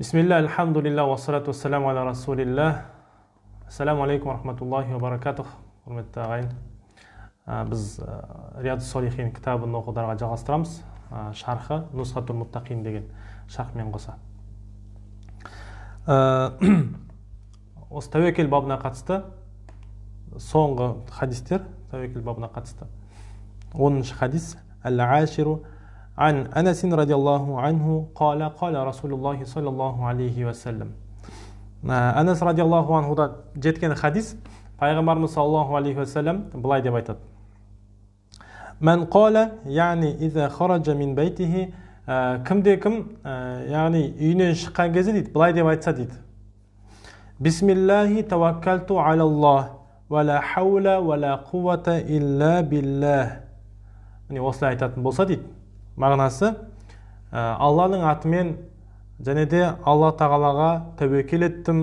бисмилля алхамдулилля уассалату ассаламу аля расулилля ассаламу алейкум рахматуллахи баракатух құрметті ағайын біз риат солихин кітабын оқударға жалғастырамыз шархы нусхатул муттақин деген шархмен қоса осы тәуекел бабына қатысты соңғы хадистер тәуекел бабына қатысты оныншы хадис әл аширу عن أنس رضي الله عنه قال قال رسول الله صلى الله عليه وسلم آه، أنس رضي الله عنه جت كان حديث پیغمبر صلى الله عليه وسلم بلاي دي بيتت. من قال يعني إذا خرج من بيته آه، كم دي آه، يعني يونين شقان جزي ديت بلاي دي بيتت بسم الله توكلت على الله ولا حول ولا قوة إلا بالله يعني وصل عيتات мағынасы э, алланың атымен және де алла тағалаға тәуекел еттім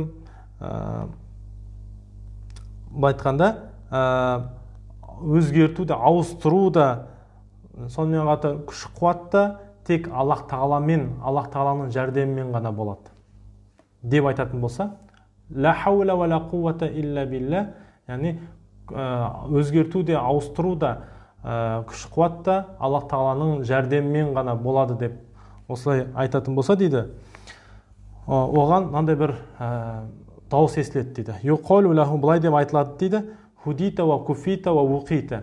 ә, былай айтқанда ә, өзгерту де, ауыстыру да сонымен қатар күш қуат та тек аллах тағаламен аллах тағаланың жәрдемімен ғана болады деп айтатын болса ла хаула яғни өзгерту де ауыстыру да Э, күш қуат та аллах тағаланың жәрдемімен ғана болады деп осылай айтатын болса дейді оған мынандай бір ә, дауыс естіледі дейді былай деп айтылады дейді худита уа куфита уа уқита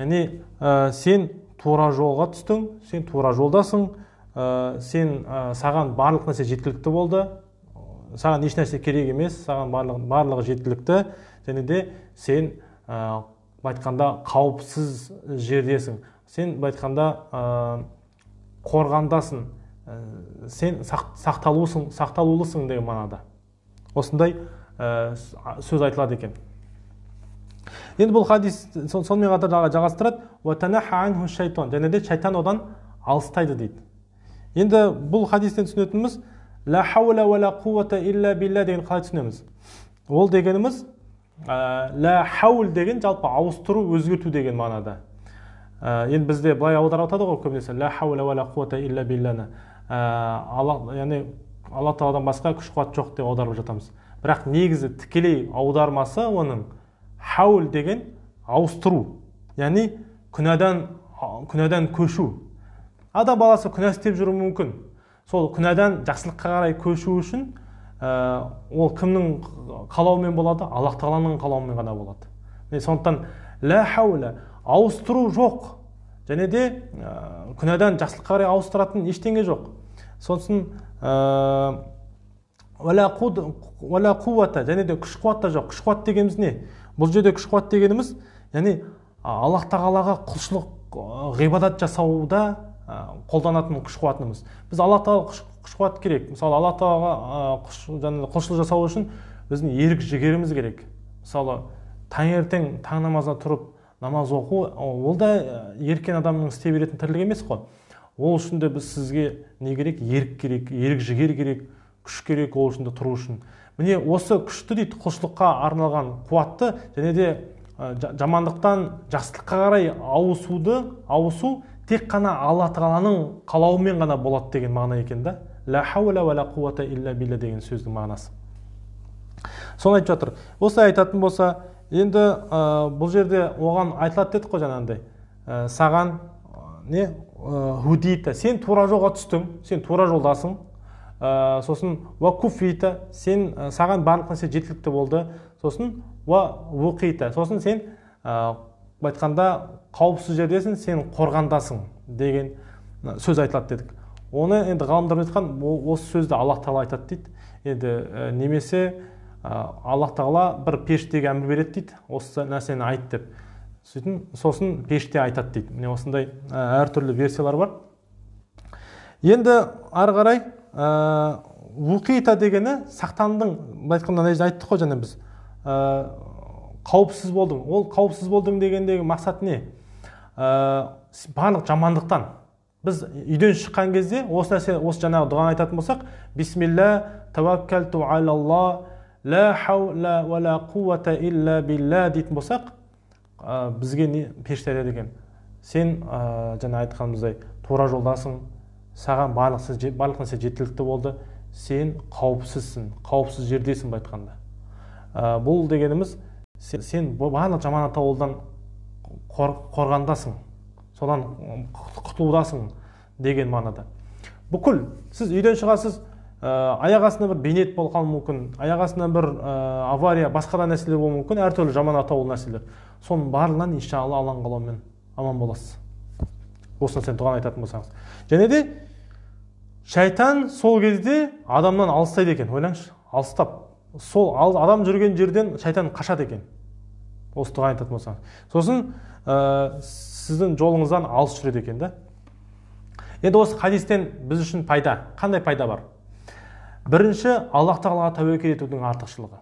яғни э, сен тура жолға түстің сен тура жолдасың сен саған барлық нәрсе жеткілікті болды саған ешнәрсе керек емес саған барлығы, барлығы жеткілікті және де сен былай айтқанда қауіпсіз жердесің сен былай айтқанда қорғандасың ә, сен сақ, сақталусың сақталулысың деген мағынада осындай ә, сөз айтылады екен енді бұл хадис сонымен қатар жалғастырады шайтан және де шайтан одан алыстайды дейді енді бұл хадистен түсінетініміз ла хаула уәла қуата илля билля деген қалай түсінеміз ол дегеніміз Э, лә хауль деген жалпы ауыстыру өзгерту деген мағынада э, енді бізде былай аударып атады ғой көбінесе лә хауля уәлә илля э, алла яғни алла тағаладан басқа күш қуат жоқ деп аударып жатамыз бірақ негізі тікелей аудармасы оның хауль деген ауыстыру яғни күнәдан күнәдан көшу адам баласы күнә істеп жүруі мүмкін сол күнәдан жақсылыққа қарай көшу үшін Э, ол кімнің қалауымен болады аллах тағаланың қалауымен ғана болады міне сондықтан лә хәула ауыстыру жоқ және де ә, күнәдан жақсылыққа қарай ауыстыратын ештеңе жоқ сосын ә, қуата және де күш қуат та жоқ күш қуат дегеніміз не бұл жерде күш қуат дегеніміз яғни аллах тағалаға құлшылық ғибадат жасауда қолданатын күш қуатымыз біз алла тағала күш қуат керек мысалы алла тағалаға жаңағы құлшылық жасау үшін біздің ерік жігеріміз керек мысалы таңертең таң намазына тұрып намаз оқу ол да еркен адамның істей беретін тірлік емес қой ол үшін де біз сізге не керек ерік керек ерік жігер керек күш керек ол үшін де тұру үшін міне осы күшті дейді құлшылыққа арналған қуатты және де жамандықтан жақсылыққа қарай ауысуды ауысу тек қана алла тағаланың қалауымен ғана болады деген мағына екен да ля хауля уәла қуата илля билля деген сөздің мағынасы соны айтып жатыр осылай айтатын болса енді ә, бұл жерде оған айтылады дедік қой жаңағындай ә, саған не худита сен тура жолға түстің сен тура жолдасың ә, сосын уа куфита сен ә, саған барлық нәрсе жеткілікті болды сосын уа уқита сосын сен былай айтқанда қауіпсіз жердесің сен қорғандасың деген сөз айтылады дедік оны енді ғалымдар айтқан осы сөзді аллах тағала айтады дейді енді немесе ә, аллах тағала бір періштеге әмір береді дейді осы нәрсені айт деп сөйтін сосын періште айтады дейді міне осындай әртүрлі версиялар бар енді ары қарай ә, уқита дегені сақтандың былай айтқанда мына жерде айттық қой жаңа біз қауіпсіз болдың ол қауіпсіз болдың дегендегі мақсат не ә, барлық жамандықтан біз үйден шыққан кезде осы нәрсе осы жаңағы дұғаны айтатын болсақ бисмилля тәуәккәлту ла дейтін болсақ э, бізге не періште айтады екен сен ә, жаңа айтқанымыздай тура жолдасың саған барлық, барлық нәрсе жеткілікті болды сен қауіпсізсің қауіпсіз жердесің былай айтқанда бұл дегеніміз сен, барлық жаман атаулдан қор, қорғандасың содан құтылудасың деген мағынада бүкіл сіз үйден шығасыз ә, аяқ бір бейнет болып қалуы мүмкін аяқ бір ә, авария басқа да нәрселер болуы мүмкін әртүрлі жаман атаулы нәрселер соның барлығынан иншалла алланың қалауымен аман боласыз осы нәрсені дұғаны айтатын болсаңыз және де шайтан сол кезде адамнан алыстайды екен ойлаңызшы алыстап сол адам жүрген жерден шайтан қашады екен осы дұға айтатын болсаңыз сосын ә, сіздің жолыңыздан алыс жүреді екен да енді осы хадистен біз үшін пайда қандай пайда бар бірінші аллах тағалаға тәуекел етудің артықшылығы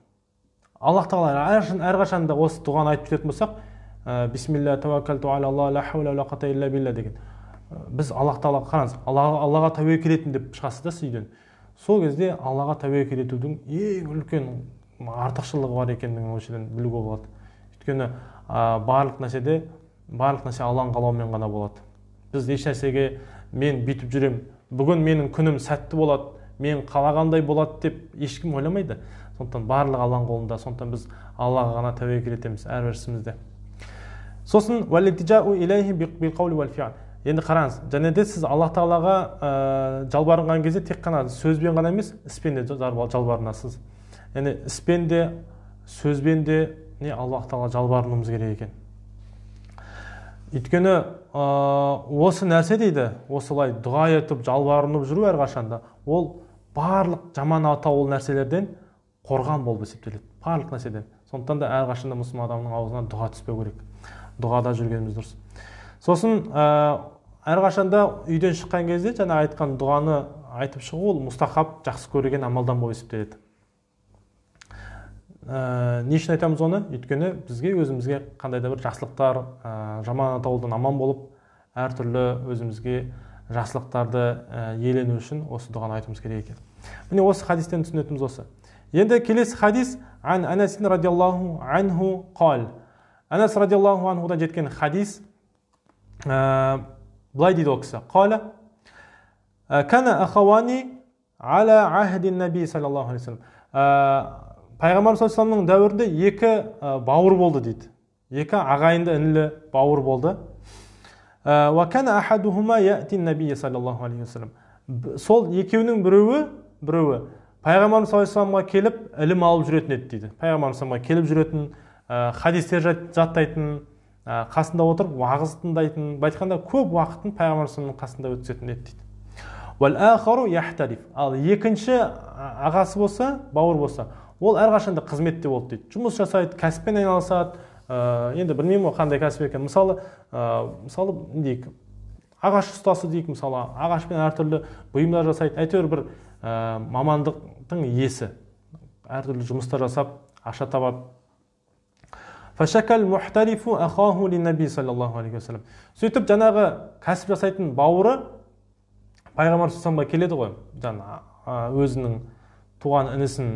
аллах тағала әрқашан да осы дұғаны айтып жүретін болсақ ә, бисмилля тәуәккәлту деген э, біз аллах тағалаға қараңыз аллаға тәуекел еттім деп шығасыз да сіз үйден сол кезде аллаға тәуекел етудің ең үлкен артықшылығы бар екендігін осы жерден білуге болады өйткені барлық нәрседе барлық нәрсе алланың қалауымен ғана болады біз еш мен бүйтіп жүремін бүгін менің күнім сәтті болады мен қалағандай болады деп ешкім ойламайды сондықтан барлық алланың қолында сондықтан біз аллаға ғана тәуекел етеміз әрбір ісімізде сосын енді қараңыз және де сіз алла тағалаға ә, жалбарынған кезде тек қана сөзбен ғана емес іспен де жалбарынасыз яғни іспен де сөзбен де не аллах тағала жалбарынуымыз керек екен өйткені э, осы нәрсе дейді осылай дұға етіп жалбарынып жүру әрқашанда ол барлық жаман атаулы нәрселерден қорған болып есептеледі барлық нәрседен сондықтан да әрқашанда мұсылман адамның аузынан дұға түспеу керек дұғада жүргеніміз дұрыс сосын ә, әрқашанда үйден шыққан кезде жаңа айтқан дұғаны айтып шығу ол мұстахаб жақсы көрген амалдан болып есептеледі ә, не үшін айтамыз оны өйткені бізге өзімізге қандай да бір жақсылықтар ә, жаман атаулдан аман болып әртүрлі өзімізге жақсылықтарды ә, үшін осы дұғаны айтуымыз керек екен міне осы хадистен түсінетініміз осы енді келесі хадис ан радиаллаху анху қал анас радиаллаху анхудан жеткен хадис Э, былай дейді ол кісі қала «Э, кана ахауани ала ахди наби саллаллаху алейхи вассалам э, пайғамбар саллаллаху дәуірінде екі бауыр болды дейді екі ағайынды інілі бауыр болды саллаллаху алейхи сол екеуінің біреуі біреуі пайғамбарымыз саллаллаху келіп ілім алып жүретін еді дейді пайғамбарымыз келіп жүретін хадистер жаттайтын Ә, қасында отырып уағыз тыңдайтын былай айтқанда көп уақытын пайғамбар қасында өткізетін еді дейді ал екінші ағасы болса бауыр болса ол әрқашанда қызметте болды дейді жұмыс жасайды кәсіппен айналысады ә, енді білмеймін ғой қандай кәсіп екенін мысалы ә, мысалы не дейік ағаш ұстасы дейік мысалы ағашпен әртүрлі бұйымдар жасайды әйтеуір бір ә, мамандықтың иесі әртүрлі жұмыстар жасап ақша табады сөйтіп жаңағы кәсіп жасайтын бауыры пайғамбар саламға келеді ғой жаңа өзінің туған інісін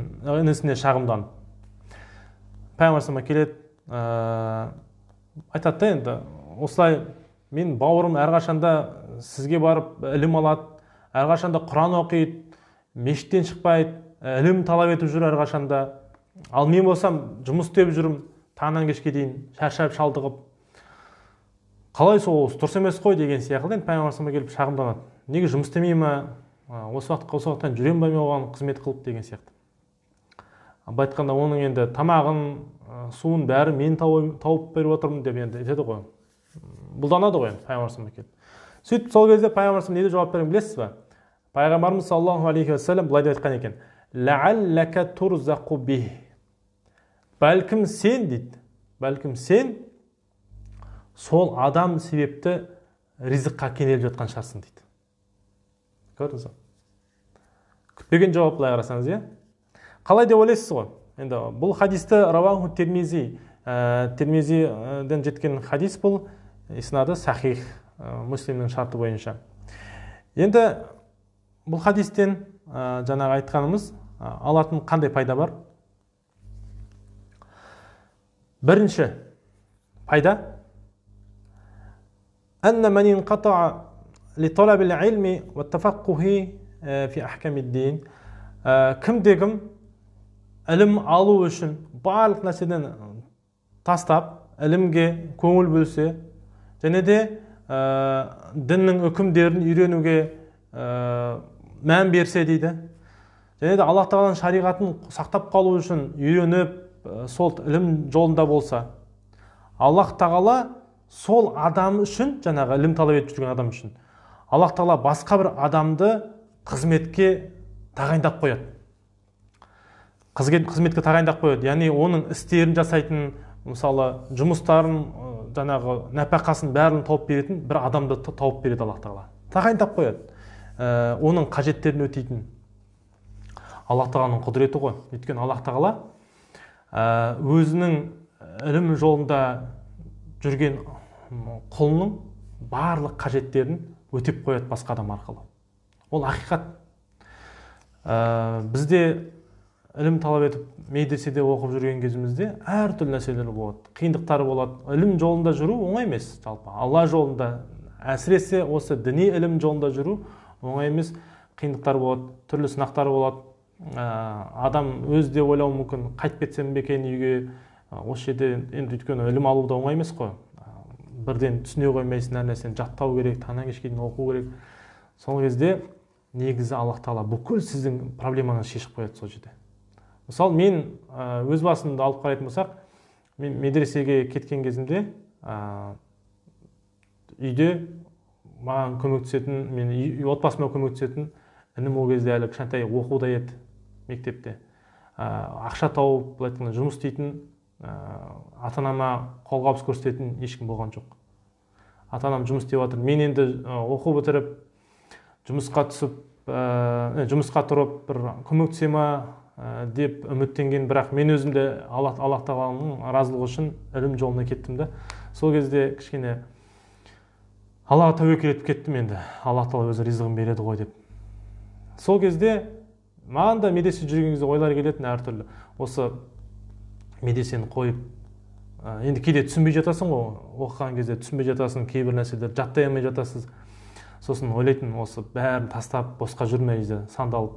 інісіне шағымданып пайғамбар саламға келеді айтады енді осылай мен бауырым әрқашанда сізге барып ілім алады әрқашанда құран оқиды мешіттен шықпайды ілім талап етіп жүр әрқашанда ал мен болсам жұмыс істеп жүрмін таңнан кешке дейін шаршап шалдығып қалай сол осы дұрыс емес қой деген сияқты енді пайғамбарымызға келіп шағымданады неге жұмыс істемей ма осы уақытқа осы уақыттан жүремін ба мен оған қызмет қылып деген сияқты былай айтқанда оның енді тамағын суын бәрі мен тауып, беріп отырмын деп енді айтады ғой бұлданады ғой енді пайғамбарымызға келіп сөйтіп сол кезде пайғамбар не деп жауап берген білесіз ба пайғамбарымыз саллаллаху алейхи уассалам былай деп айтқан екен бәлкім сен дейді бәлкім сен сол адам себепті ризыққа кенеліп жатқан шығарсың дейді көрдіңіз ба күтпеген жауап былай қарасаңыз иә қалай деп ойлайсыз ғой енді бұл хадисті рауаху Термези. ә, термизиден жеткен хадис бұл иснады сахих ә, муслимнің шарты бойынша енді бұл хадистен ә, жаңағы айтқанымыз ә, алатын қандай пайда бар бірінші пайда э, э, кімде кім ілім алу үшін барлық нәрседен тастап ілімге көңіл бөлсе және де ә, діннің үкімдерін үйренуге ә, мән берсе дейді және де аллах тағаланың шариғатын сақтап қалу үшін үйреніп Э, сол ілім жолында болса аллах тағала сол адам үшін жаңағы ілім талап етіп жүрген адам үшін аллах тағала басқа бір адамды қызметке тағайындап қояды қызметке тағайындап қояды яғни оның істерін жасайтын мысалы жұмыстарын жаңағы нәпақасын бәрін тауып беретін бір адамды тауып береді аллах тағала тағайындап қояды э, оның қажеттерін өтейтін аллах тағаланың құдіреті ғой өйткені аллах тағала Э, өзінің ілім жолында жүрген құлының барлық қажеттерін өтеп қояды басқа адам арқылы ол ақиқат ә, бізде ілім талап етіп медреседе оқып жүрген кезімізде әртүрлі нәрселер болады қиындықтар болады ілім жолында жүру оңай емес жалпы алла жолында әсіресе осы діни ілім жолында жүру оңай емес қиындықтар болады түрлі сынақтар болады Ә, адам өзі де ойлауы мүмкін қайтып кетсем бе екен үйге ә, осы жерде енді өйткені ілім алу да оңай емес қой ә, бірден түсіне қоймайсың әр нәрсені жаттау керек таңнан кешке дейін оқу керек сол кезде негізі аллах тағала бүкіл сіздің проблемаңызды шешіп қояды сол жерде мысалы мен өз басымды алып қарайтын болсақ мен медресеге кеткен кезімде ә, үйде маған көмектесетін мен отбасыма көмектесетін інім ол кезде әлі кішкентай оқуда еді мектепте ә, ақша тауып былай айтқанда жұмыс істейтін ә, ата анама қолғабыс көрсететін ешкім болған жоқ ата анам жұмыс істеп жатыр мен енді оқу бітіріп жұмысқа түсіп ә, жұмысқа тұрып бір көмектесе ма ә, деп үміттенген бірақ мен өзім де алла тағаланың разылығы үшін ілім жолына кеттім да сол кезде кішкене аллаға тәуекел етіп кеттім енді алла тағала өзі ризығын береді ғой деп сол кезде маған да медресе жүрген кезде ойлар келетін әртүрлі осы медресені қойып енді кейде түсінбей жатасың ғой оқыған кезде түсінбей жатасың кейбір нәрселерді жаттай алмай жатасыз сосын ойлайтын осы бәрін тастап босқа жүрмей сандалып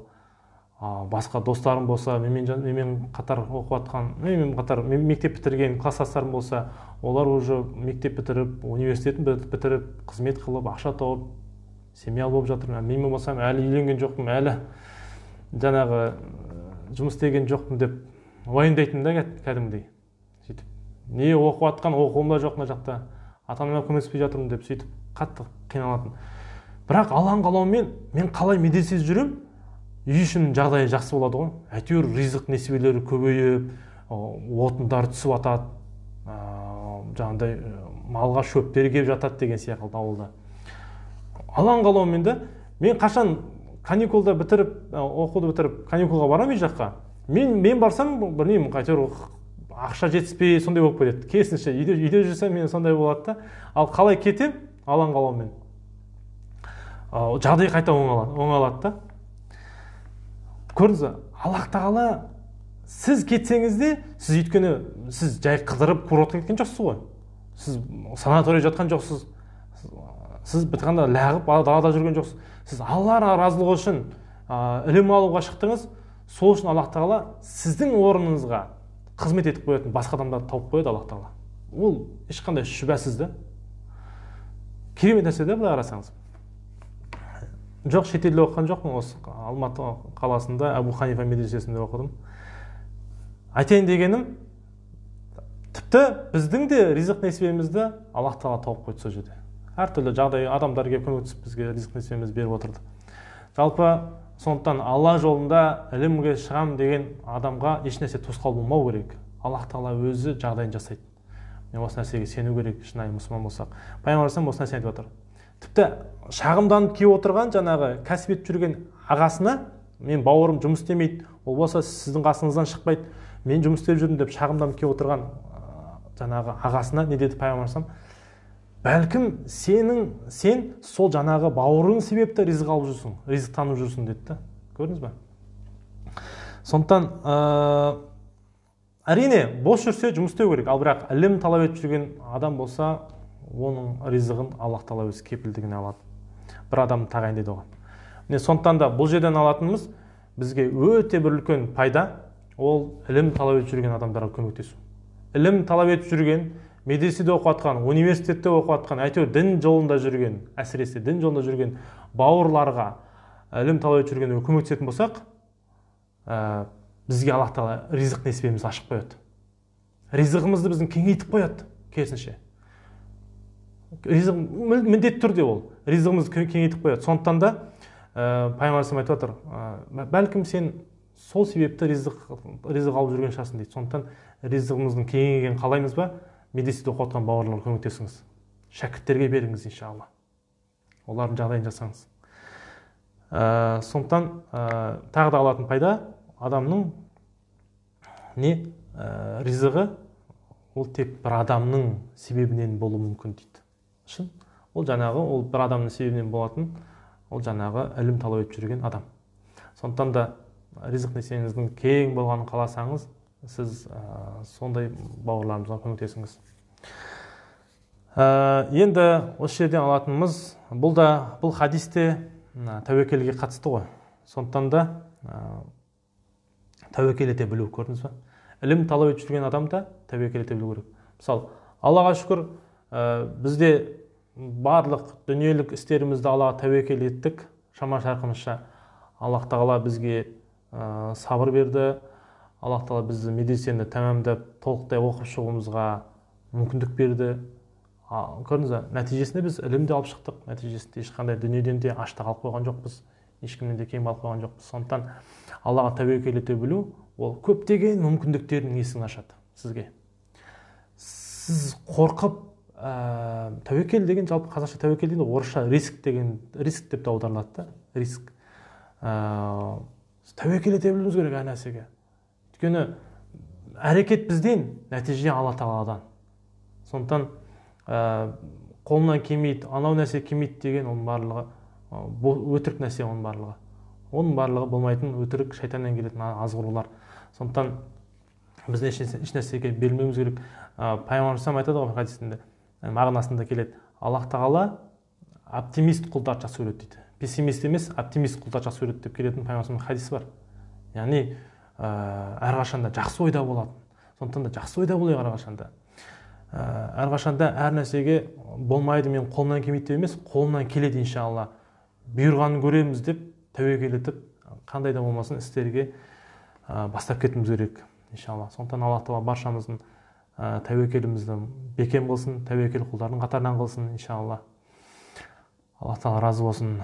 ә, басқа достарым болса менмен мен қатар оқып жатқан менмен қатар мектеп бітірген класстастарым болса олар уже мектеп бітіріп университетін бітіріп қызмет қылып ақша тауып семья болып жатыр мен болсам әлі үйленген жоқпын әлі жаңағы э, жұмыс істеген жоқпын деп уайымдайтынмын да кәдімгідей сөйтіп не оқып жатқан оқуым да жоқ мына жақта ата анама көмектеспей жатырмын деп сөйтіп қатты қиналатын бірақ алланың қалауымен мен қалай медреседе жүремін үй ішінің жағдайы жақсы болады ғой әйтеуір ризық несібелері көбейіп отындар түсіп жатады жаңағыдай э, малға шөптер келіп жатады деген сияқты ауылда алланың қалауымен да мен қашан каникулда бітіріп оқуды бітіріп каникулға барамын үй жаққа мен мен барсам білмеймін әйтеуір ақша жетіспей сондай болып кетеді керісінше үйде, үйде жүрсем мен сондай болады да ал қалай кетем алаң қалаумен жағдай қайта оңалады да көрдіңіз ба аллах тағала сіз кетсеңіз де сіз өйткені сіз жай қыдырып курортқа кеткен жоқсыз ғой сіз санаторияда жатқан жоқсыз сіз, лағып далада жүрген жоқсыз сіз алла разылығы үшін ә, ілім алуға шықтыңыз сол үшін аллах тағала сіздің орныңызға қызмет етіп қоятын басқа адамдарды тауып қояды аллах тағала ол ешқандай шүбәсіз да керемет нәрсе да былай қарасаңыз жоқ шетелде оқыған жоқпын осы алматы қаласында әбу ханифа медресесінде оқыдым айтайын дегенім тіпті біздің де ризық несібемізді аллах тағала тауып қойды сол жерде әртүрлі жағдай адамдар келіп көмектесіп бізге ризық несібеміз беріп отырды жалпы сондықтан алла жолында ілімге шығам деген адамға ешнәрсе тосқауыл болмау керек аллах тағала өзі жағдайын жасайды мен осы нәрсеге сену керек шынайы мұсылман болсақ пайғамбар алейхисалам осы нәрсені айтып отыр тіпті шағымданып келіп отырған жаңағы кәсіп етіп жүрген ағасына мен бауырым жұмыс істемейді ол болса сіздің қасыңыздан шықпайды мен жұмыс істеп жүрмін деп шағымданып келіп отырған жаңағы ағасына не деді пайғамбар бәлкім сенің сен сол жанағы бауырың себепті ризық алып жүрсің танып жүрсің деді да көрдіңіз ба сондықтан ә, әрине бос жүрсе жұмыс істеу керек ал бірақ ілім талап етіп жүрген адам болса оның ризығын аллах тағала өз кепілдігіне алады бір адам тағайындайды оған міне сондықтан да бұл жерден алатынымыз бізге өте бір үлкен пайда ол ілім талап етіп жүрген адамдарға көмектесу ілім талап етіп жүрген медреседе оқып жатқан университетте оқып жатқан әйтеуір дін жолында жүрген әсіресе дін жолында жүрген бауырларға ілім талап етіп жүрген көмектесетін болсақ ә, бізге аллах тағала ризық несібемізді ашып қояды ризығымызды біздің кеңейтіп қояды керісінше ризық міндетті түрде ол ризығымызды кеңейтіп қояды сондықтан да ә, пайғамбар айтып жатыр ә, бәлкім сен сол себепті ризық ризық алып жүрген шығарсың дейді сондықтан ризығымыздың кеңейгенін қалаймыз ба медреседе оқып жатқан бауырларға көмектесіңіз шәкірттерге беріңіз иншалла олардың жағдайын жасаңыз ә, сондықтан ә, тағы да алатын пайда адамның не ә, ризығы ол тек бір адамның себебінен болуы мүмкін дейді шын ол жаңағы ол бір адамның себебінен болатын ол жаңағы ілім талап етіп жүрген адам сондықтан да ризық несиеңіздің кең болғанын қаласаңыз сіз сондай бауырларымызға көмектесіңіз ә, енді осы жерден алатынымыз бұл да бұл хадис те ә, тәуекелге қатысты ғой сондықтан да ә, тәуекел ете білу көрдіңіз ба ілім талап етіп жүрген адам да тәуекел ете білу керек мысалы аллаға шүкір ә, бізде барлық дүниелік істерімізді аллаға тәуекел еттік шама шарқымызша аллах тағала бізге ә, сабыр берді аллах тағала бізді медресені тәмамдап толықтай оқып шығуымызға мүмкіндік берді көрдіңіз ба нәтижесінде біз ілім де алып шықтық нәтижесінде ешқандай дүниеден де ашта қалып қойған жоқпыз ешкімнен де кем қалып қойған жоқпыз сондықтан аллаға тәуекел ете білу ол көптеген мүмкіндіктердің есігін ашады сізге сіз қорқып ә, тәуекел деген жалпы қазақша тәуекел дейді орысша риск деген риск деп те аударылады да риск ә, тәуекел ете білуіміз керек әр нәрсеге өйткені әрекет бізден нәтиже алла тағаладан сондықтан ә, қолынан келмейді анау нәрсе келмейді деген оның барлығы э, өтірік нәрсе оның барлығы оның барлығы болмайтын өтірік шайтаннан келетін азғырулар сондықтан біз нәрсеге берілмеуіміз керек ә, пайғамбарымыз айтады ғой хадисінде ә, мағынасында келеді аллах тағала оптимист құлдарды жақсы көреді дейді пессимист емес оптимист құлдарды жақсы көреді деп келетін пайғамбарымыздың хадисі бар яғни ә, әрқашанда жақсы ойда болады, сондықтан да жақсы ойда болайық әрқашанда ә, әрқашанда әр нәрсеге болмайды мен қолымнан келмейді деп емес қолымнан келеді иншалла бұйырғанын көреміз деп тәуекел етіп қандай да болмасын істерге ә, бастап кетуіміз керек иншалла сондықтан алла тағала баршамыздың ә, тәуекелімізді бекем қылсын тәуекел құлдардың қатарынан қылсын иншалла алла тағала разы болсын